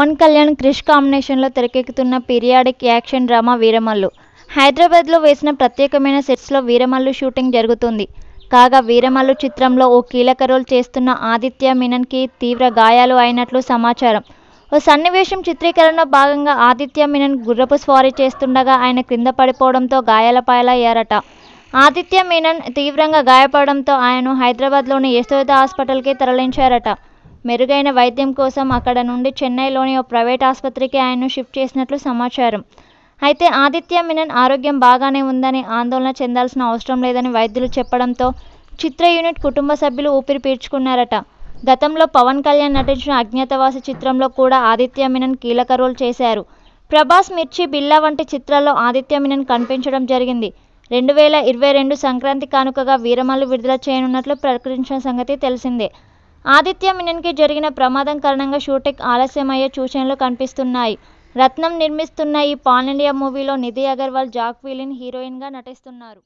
పవన్ కళ్యాణ్ క్రిష్ కాంబినేషన్లో తెరకెక్కుతున్న periodic action drama Veeramallu హైదరాబాద్లో వేసిన ప్రత్యేకమైన సెట్స్లో వీరమల్లు షూటింగ్ జరుగుతుంది కాగా వీరమల్లు చిత్రంలో ఓ కీలక రోల్ చేస్తున్న ఆదిత్య మీనన్కి తీవ్ర గాయాలు అయినట్లు సమాచారం ఓ సన్నివేశం చిత్రీకరణలో భాగంగా ఆదిత్య మీనన్ గుర్రపు స్వారీ చేస్తుండగా ఆయన క్రింద పడిపోవడంతో గాయాలపాయలయ్యారట ఆదిత్య మీనన్ తీవ్రంగా గాయపడడంతో ఆయనను హైదరాబాద్లోని యశోద హాస్పిటల్కి తరలించారట మెరుగైన వైద్యం కోసం అక్కడ నుండి చెన్నైలోని ఓ ప్రైవేట్ ఆసుపత్రికి ఆయన్ను షిఫ్ట్ చేసినట్లు సమాచారం అయితే ఆదిత్య మినన్ ఆరోగ్యం బాగానే ఉందని ఆందోళన చెందాల్సిన అవసరం లేదని వైద్యులు చెప్పడంతో చిత్ర యూనిట్ కుటుంబ సభ్యులు ఊపిరి పీల్చుకున్నారట గతంలో పవన్ కళ్యాణ్ నటించిన అజ్ఞాతవాసి చిత్రంలో కూడా ఆదిత్య మినన్ కీలక రోల్ చేశారు ప్రభాస్ మిర్చి బిల్లా వంటి చిత్రాల్లో ఆదిత్య మినన్ కనిపించడం జరిగింది రెండు వేల ఇరవై రెండు సంక్రాంతి కానుకగా వీరమల్లు విడుదల చేయనున్నట్లు ప్రకటించిన సంగతి తెలిసిందే ఆదిత్య కి జరిగిన ప్రమాదం కారణంగా షూటింగ్ ఆలస్యమయ్యే సూచనలు కనిపిస్తున్నాయి రత్నం నిర్మిస్తున్న ఈ పాన్ ఇండియా మూవీలో నిధి అగర్వాల్ జాక్విలిన్ హీరోయిన్గా నటిస్తున్నారు